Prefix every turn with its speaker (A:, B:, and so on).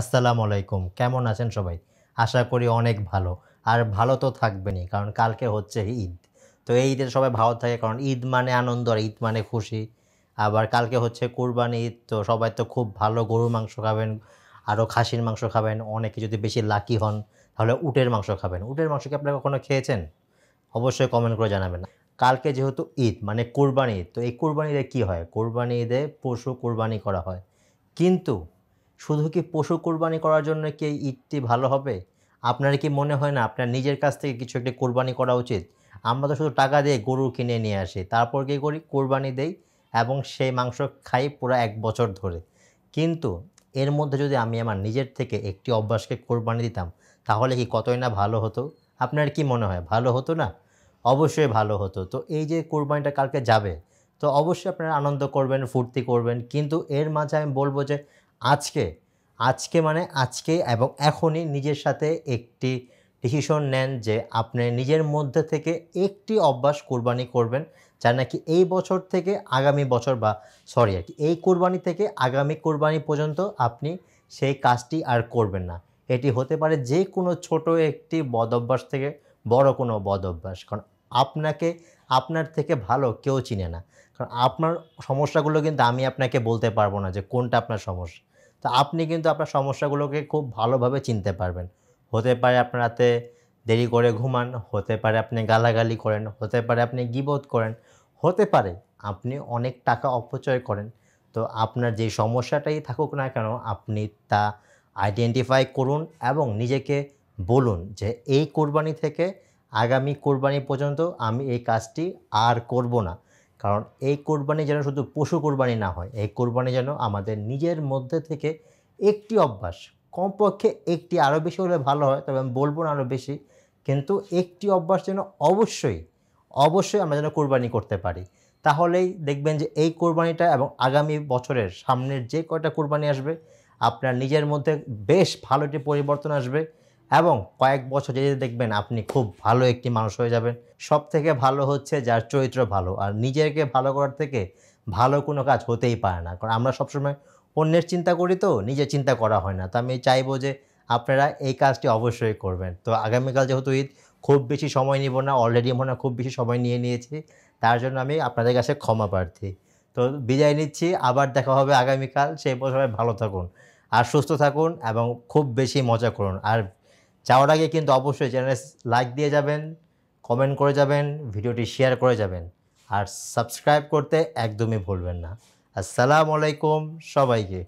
A: আসসালামু আলাইকুম কেমন আছেন সবাই আশা করি অনেক ভালো আর ভালো তো থাকবেনই কারণ কালকে হচ্ছে ঈদ তো এই ঈদের সবাই ভালো থাকে কারণ ঈদ মানে আনন্দ আর ঈদ মানে খুশি আবার কালকে হচ্ছে কুরবানি ঈদ তো সবাই তো খুব ভালো গরুর মাংস খাবেন আরও খাসির মাংস খাবেন অনেকে যদি বেশি লাকি হন তাহলে উটের মাংস খাবেন উটের মাংস কি আপনারা কখনো খেয়েছেন অবশ্যই কমেন্ট করে জানাবেন কালকে যেহেতু ঈদ মানে কুরবানি ঈদ তো এই কুরবানি ঈদে কী হয় কুরবানি ঈদে পশু কুরবানি করা হয় কিন্তু শুধু কি পশু কোরবানি করার জন্য কি ঈদটি ভালো হবে আপনার কি মনে হয় না আপনার নিজের কাছ থেকে কিছু একটা কোরবানি করা উচিত আমরা তো শুধু টাকা দিয়ে গরু কিনে নিয়ে আসি তারপর কী করি কোরবানি দেই এবং সেই মাংস খাই পুরো এক বছর ধরে কিন্তু এর মধ্যে যদি আমি আমার নিজের থেকে একটি অভ্যাসকে কোরবানি দিতাম তাহলে কি কতই না ভালো হতো আপনার কি মনে হয় ভালো হতো না অবশ্যই ভালো হতো তো এই যে কোরবানিটা কালকে যাবে তো অবশ্যই আপনারা আনন্দ করবেন ফুর্তি করবেন কিন্তু এর মাঝে আমি বলবো যে আজকে আজকে মানে আজকে এবং এখনই নিজের সাথে একটি ডিসিশন নেন যে আপনি নিজের মধ্যে থেকে একটি অভ্যাস কোরবানি করবেন যা নাকি এই বছর থেকে আগামী বছর বা সরি আর কি এই কোরবানি থেকে আগামী কোরবানি পর্যন্ত আপনি সেই কাজটি আর করবেন না এটি হতে পারে যে কোনো ছোট একটি বদ অভ্যাস থেকে বড় কোনো বদ অভ্যাস কারণ আপনাকে আপনার থেকে ভালো কেউ চিনে না কারণ আপনার সমস্যাগুলো কিন্তু আমি আপনাকে বলতে পারবো না যে কোনটা আপনার সমস্যা তা আপনি কিন্তু আপনার সমস্যাগুলোকে খুব ভালোভাবে চিনতে পারবেন হতে পারে আপনার দেরি করে ঘুমান হতে পারে আপনি গালাগালি করেন হতে পারে আপনি গিবোধ করেন হতে পারে আপনি অনেক টাকা অপচয় করেন তো আপনার যে সমস্যাটাই থাকুক না কেন আপনি তা আইডেন্টিফাই করুন এবং নিজেকে বলুন যে এই কোরবানি থেকে আগামী কোরবানি পর্যন্ত আমি এই কাজটি আর করব না কারণ এই কোরবানি যেন শুধু পশু কোরবানি না হয় এই কোরবানি যেন আমাদের নিজের মধ্যে থেকে একটি অভ্যাস কমপক্ষে একটি আরও বেশি হলে ভালো হয় তবে আমি বলবো না আরও বেশি কিন্তু একটি অভ্যাস যেন অবশ্যই অবশ্যই আমরা যেন কোরবানি করতে পারি তাহলেই দেখবেন যে এই কোরবানিটা এবং আগামী বছরের সামনের যে কয়টা কোরবানি আসবে আপনার নিজের মধ্যে বেশ ভালো একটি পরিবর্তন আসবে এবং কয়েক বছর যেতে দেখবেন আপনি খুব ভালো একটি মানুষ হয়ে যাবেন সব থেকে ভালো হচ্ছে যার চরিত্র ভালো আর নিজেকে ভালো করার থেকে ভালো কোনো কাজ হতেই পারে না কারণ আমরা সবসময় অন্যের চিন্তা করি তো নিজে চিন্তা করা হয় না তো আমি চাইবো যে আপনারা এই কাজটি অবশ্যই করবেন তো আগামীকাল যেহেতু ঈদ খুব বেশি সময় নিব না অলরেডি মনে খুব বেশি সময় নিয়ে নিয়েছি তার জন্য আমি আপনাদের কাছে ক্ষমা প্রার্থী তো বিদায় নিচ্ছি আবার দেখা হবে আগামীকাল সেই পর সবাই ভালো থাকুন আর সুস্থ থাকুন এবং খুব বেশি মজা করুন আর যাওয়ার আগে কিন্তু অবশ্যই চ্যানেলে লাইক দিয়ে যাবেন কমেন্ট করে যাবেন ভিডিওটি শেয়ার করে যাবেন আর সাবস্ক্রাইব করতে একদমই ভুলবেন না আসসালামু আলাইকুম সবাইকে